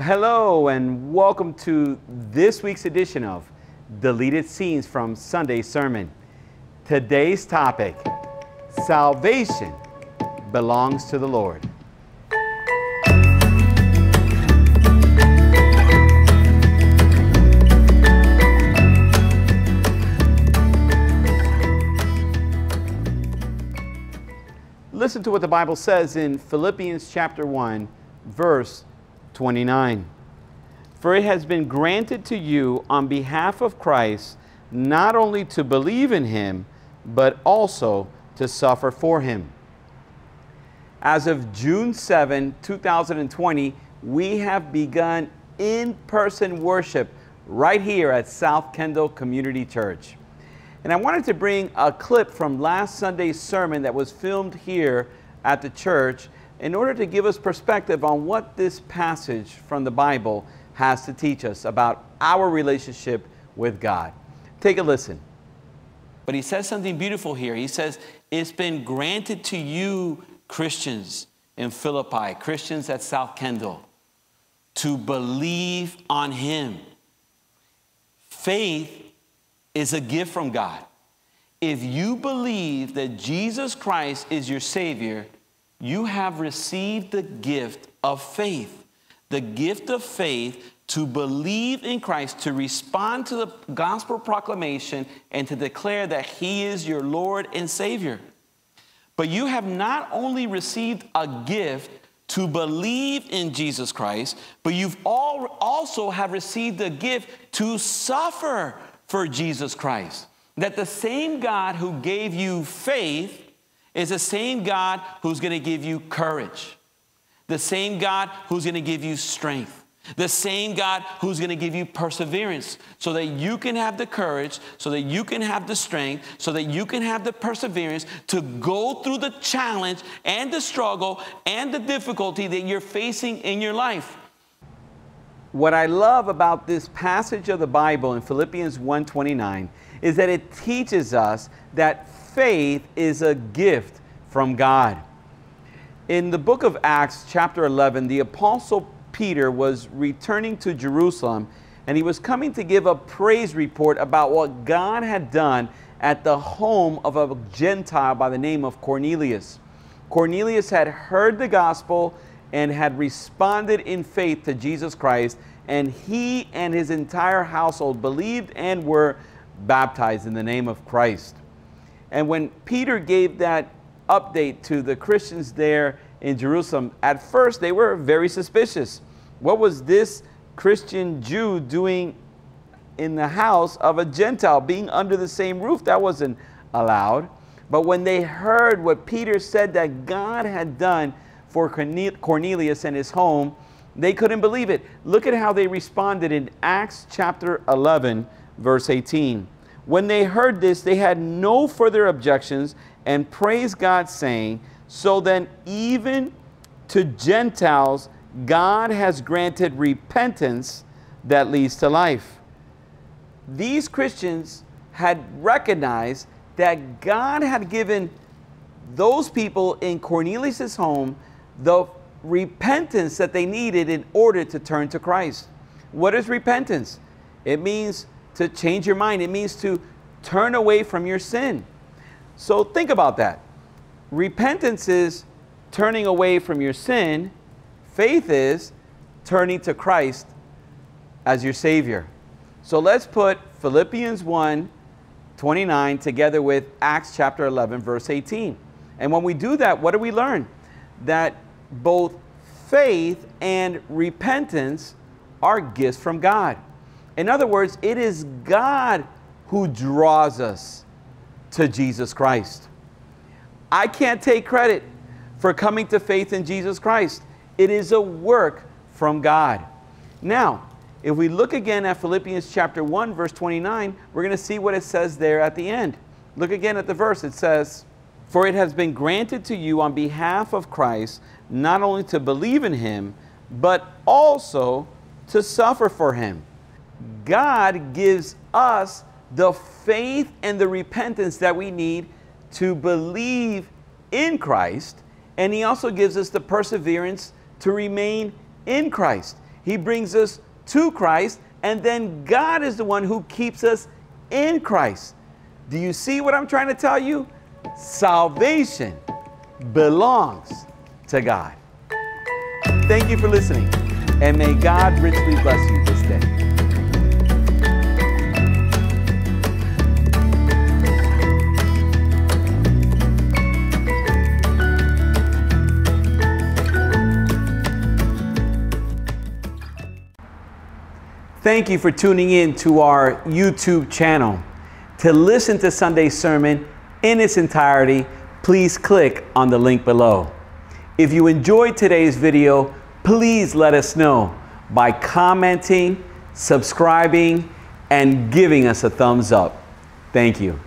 Hello, and welcome to this week's edition of Deleted Scenes from Sunday's Sermon. Today's topic Salvation belongs to the Lord. Listen to what the Bible says in Philippians chapter 1, verse 29. For it has been granted to you on behalf of Christ not only to believe in him, but also to suffer for him. As of June 7, 2020, we have begun in person worship right here at South Kendall Community Church. And I wanted to bring a clip from last Sunday's sermon that was filmed here at the church in order to give us perspective on what this passage from the Bible has to teach us about our relationship with God. Take a listen. But he says something beautiful here. He says, It's been granted to you, Christians in Philippi, Christians at South Kendall, to believe on him. Faith is a gift from God. If you believe that Jesus Christ is your Savior, you have received the gift of faith, the gift of faith to believe in Christ, to respond to the gospel proclamation, and to declare that He is your Lord and Savior. But you have not only received a gift to believe in Jesus Christ, but you've all also have received the gift to suffer for Jesus Christ. That the same God who gave you faith is the same God who's going to give you courage, the same God who's going to give you strength, the same God who's going to give you perseverance so that you can have the courage, so that you can have the strength, so that you can have the perseverance to go through the challenge and the struggle and the difficulty that you're facing in your life. What I love about this passage of the Bible in Philippians 1:29 is that it teaches us that faith is a gift from God. In the book of Acts, chapter 11, the Apostle Peter was returning to Jerusalem and he was coming to give a praise report about what God had done at the home of a Gentile by the name of Cornelius. Cornelius had heard the gospel and had responded in faith to Jesus Christ, and he and his entire household believed and were baptized in the name of Christ. And when Peter gave that update to the Christians there in Jerusalem, at first they were very suspicious. What was this Christian Jew doing in the house of a Gentile, being under the same roof? That wasn't allowed. But when they heard what Peter said that God had done for Cornelius and his home, they couldn't believe it. Look at how they responded in Acts chapter 11, verse 18. When they heard this, they had no further objections and praised God, saying, So then, even to Gentiles, God has granted repentance that leads to life. These Christians had recognized that God had given those people in Cornelius' home the repentance that they needed in order to turn to Christ. What is repentance? It means to change your mind. It means to turn away from your sin. So think about that. Repentance is turning away from your sin. Faith is turning to Christ as your Savior. So let's put Philippians 1 29 together with Acts chapter 11, verse 18. And when we do that, what do we learn? That both faith and repentance are gifts from God. In other words, it is God who draws us to Jesus Christ. I can't take credit for coming to faith in Jesus Christ. It is a work from God. Now, if we look again at Philippians chapter 1, verse 29, we're going to see what it says there at the end. Look again at the verse. It says, For it has been granted to you on behalf of Christ not only to believe in him, but also to suffer for him God gives us the faith and the repentance that we need to believe in Christ. And He also gives us the perseverance to remain in Christ. He brings us to Christ, and then God is the one who keeps us in Christ. Do you see what I'm trying to tell you? Salvation belongs to God. Thank you for listening, and may God richly bless you this day. Thank you for tuning in to our YouTube channel. To listen to Sunday's sermon in its entirety, please click on the link below. If you enjoyed today's video, please let us know by commenting, subscribing, and giving us a thumbs up. Thank you.